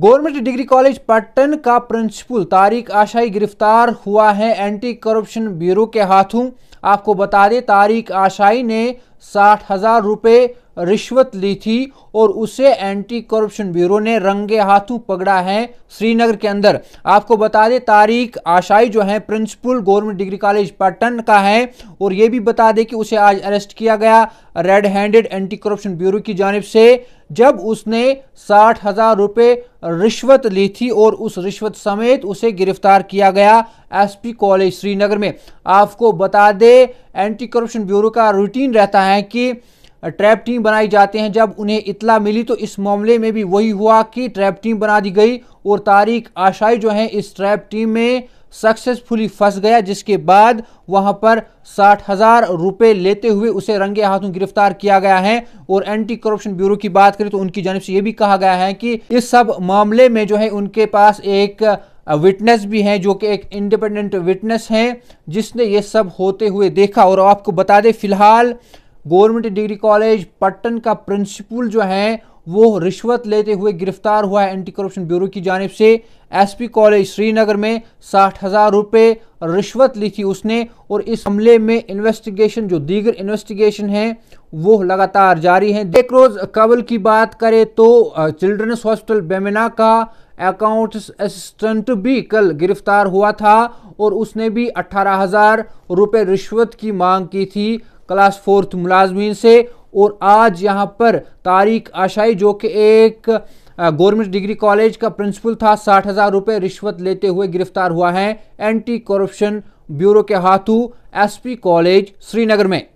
government degree college Pattan का principal Tariq आशाई गिरफ्तार हुआ है एंटी करप्शन ब्यूरो के हाथों आपको बता दें तारिक आशाई ने साठ हज़ार रुपये रिश्वत ली थी और उसे एंटी करप्शन ब्यूरो ने रंगे हाथों पकड़ा है श्रीनगर के अंदर आपको बता दें तारीख आशाई जो है principal government degree college Pattan का है और ये भी बता दें कि उसे आज अरेस्ट किया गया red handed anti corruption bureau की जानब से जब उसने साठ हज़ार रुपये रिश्वत ली थी और उस रिश्वत समेत उसे गिरफ्तार किया गया एसपी कॉलेज श्रीनगर में आपको बता दें एंटी करप्शन ब्यूरो का रूटीन रहता है कि ट्रैप टीम बनाई जाते हैं जब उन्हें इतला मिली तो इस मामले में भी वही हुआ कि ट्रैप टीम बना दी गई और तारिक आशाई जो हैं इस ट्रैप टीम में सक्सेसफुली फंस गया जिसके बाद वहां पर साठ हज़ार रुपये लेते हुए उसे रंगे हाथों गिरफ्तार किया गया है और एंटी करप्शन ब्यूरो की बात करें तो उनकी जानब से ये भी कहा गया है कि इस सब मामले में जो है उनके पास एक विटनेस भी हैं जो कि एक इंडिपेंडेंट विटनेस हैं जिसने ये सब होते हुए देखा और आपको बता दें फिलहाल गवर्नमेंट डिग्री कॉलेज पट्टन का प्रिंसिपल जो है वो रिश्वत लेते हुए गिरफ्तार हुआ है एंटी करप्शन ब्यूरो की जानब से एसपी कॉलेज श्रीनगर में साठ हज़ार रुपये रिश्वत ली थी उसने और इस हमले में इन्वेस्टिगेशन जो दीगर इन्वेस्टिगेशन है वो लगातार जारी है देख रोज कबल की बात करें तो चिल्ड्रंस हॉस्पिटल बेमिना का अकाउंट्स असिस्टेंट भी कल गिरफ्तार हुआ था और उसने भी अट्ठारह हज़ार रुपये रिश्वत की मांग की थी क्लास फोर्थ मुलाजमीन से और आज यहाँ पर तारिक आशाई जो कि एक गवर्नमेंट डिग्री कॉलेज का प्रिंसिपल था साठ हज़ार रुपये रिश्वत लेते हुए गिरफ्तार हुआ है एंटी करप्शन ब्यूरो के हाथों एसपी कॉलेज श्रीनगर में